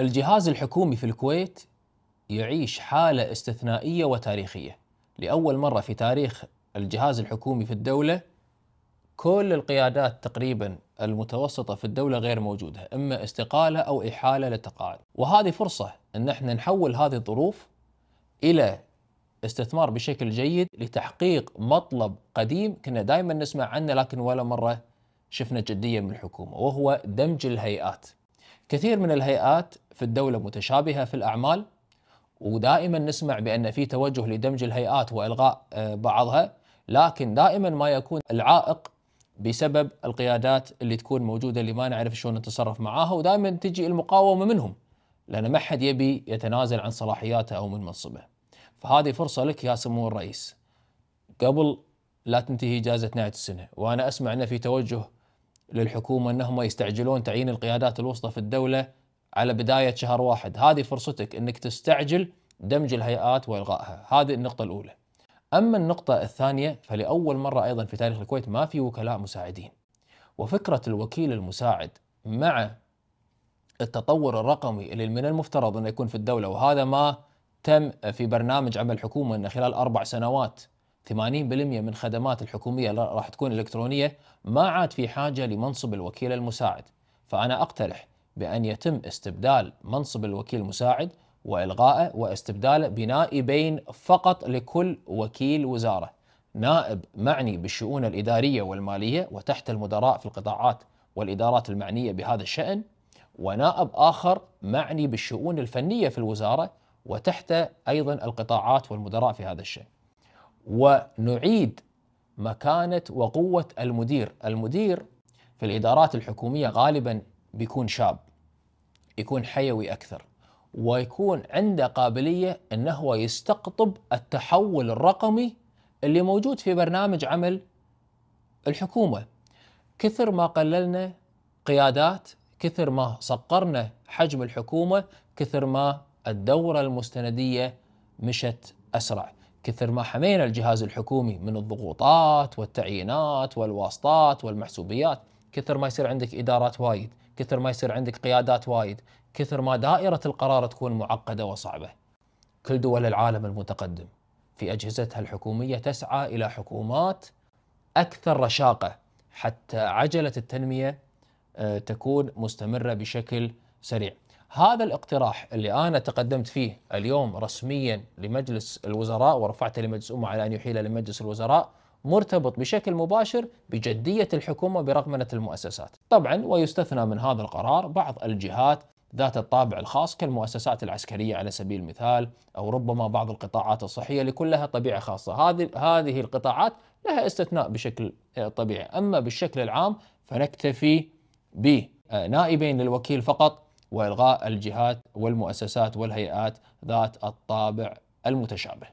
الجهاز الحكومي في الكويت يعيش حالة استثنائية وتاريخية لأول مرة في تاريخ الجهاز الحكومي في الدولة كل القيادات تقريبا المتوسطة في الدولة غير موجودة إما استقالة أو إحالة للتقاعد وهذه فرصة أن احنا نحول هذه الظروف إلى استثمار بشكل جيد لتحقيق مطلب قديم كنا دائما نسمع عنه لكن ولا مرة شفنا جدية من الحكومة وهو دمج الهيئات كثير من الهيئات في الدولة متشابهة في الأعمال ودائما نسمع بأن في توجه لدمج الهيئات وإلغاء آه، بعضها لكن دائما ما يكون العائق بسبب القيادات اللي تكون موجودة اللي ما نعرف شلون نتصرف معاها ودائما تجي المقاومة منهم لأن ما حد يبي يتنازل عن صلاحياته أو من منصبه فهذه فرصة لك يا سمو الرئيس قبل لا تنتهي إجازة نهاية السنة وأنا أسمع أن في توجه للحكومة أنهم يستعجلون تعيين القيادات الوسطى في الدولة على بداية شهر واحد هذه فرصتك أنك تستعجل دمج الهيئات وإلغائها هذه النقطة الأولى أما النقطة الثانية فلأول مرة أيضا في تاريخ الكويت ما في وكلاء مساعدين وفكرة الوكيل المساعد مع التطور الرقمي اللي من المفترض أن يكون في الدولة وهذا ما تم في برنامج عمل الحكومة أن خلال أربع سنوات 80% من خدمات الحكومية راح تكون إلكترونية ما عاد في حاجة لمنصب الوكيل المساعد فأنا أقترح بأن يتم استبدال منصب الوكيل المساعد وإلغائه واستبداله بنائبين فقط لكل وكيل وزارة نائب معني بالشؤون الإدارية والمالية وتحت المدراء في القطاعات والإدارات المعنية بهذا الشأن ونائب آخر معني بالشؤون الفنية في الوزارة وتحته أيضا القطاعات والمدراء في هذا الشأن ونعيد مكانة وقوة المدير المدير في الإدارات الحكومية غالبا بيكون شاب يكون حيوي أكثر ويكون عنده قابلية أنه هو يستقطب التحول الرقمي اللي موجود في برنامج عمل الحكومة كثر ما قللنا قيادات كثر ما صقرنا حجم الحكومة كثر ما الدورة المستندية مشت أسرع كثر ما حمينا الجهاز الحكومي من الضغوطات والتعيينات والواسطات والمحسوبيات كثر ما يصير عندك ادارات وايد كثر ما يصير عندك قيادات وايد كثر ما دائره القرار تكون معقده وصعبه كل دول العالم المتقدم في اجهزتها الحكوميه تسعى الى حكومات اكثر رشاقه حتى عجله التنميه آه، تكون مستمره بشكل سريع هذا الاقتراح اللي انا تقدمت فيه اليوم رسميا لمجلس الوزراء ورفعته لمجلس امه على ان يحيل لمجلس الوزراء مرتبط بشكل مباشر بجديه الحكومه برقمنه المؤسسات. طبعا ويستثنى من هذا القرار بعض الجهات ذات الطابع الخاص كالمؤسسات العسكريه على سبيل المثال او ربما بعض القطاعات الصحيه لكلها طبيعه خاصه، هذه هذه القطاعات لها استثناء بشكل طبيعي، اما بالشكل العام فنكتفي بنائبين للوكيل فقط والغاء الجهات والمؤسسات والهيئات ذات الطابع المتشابه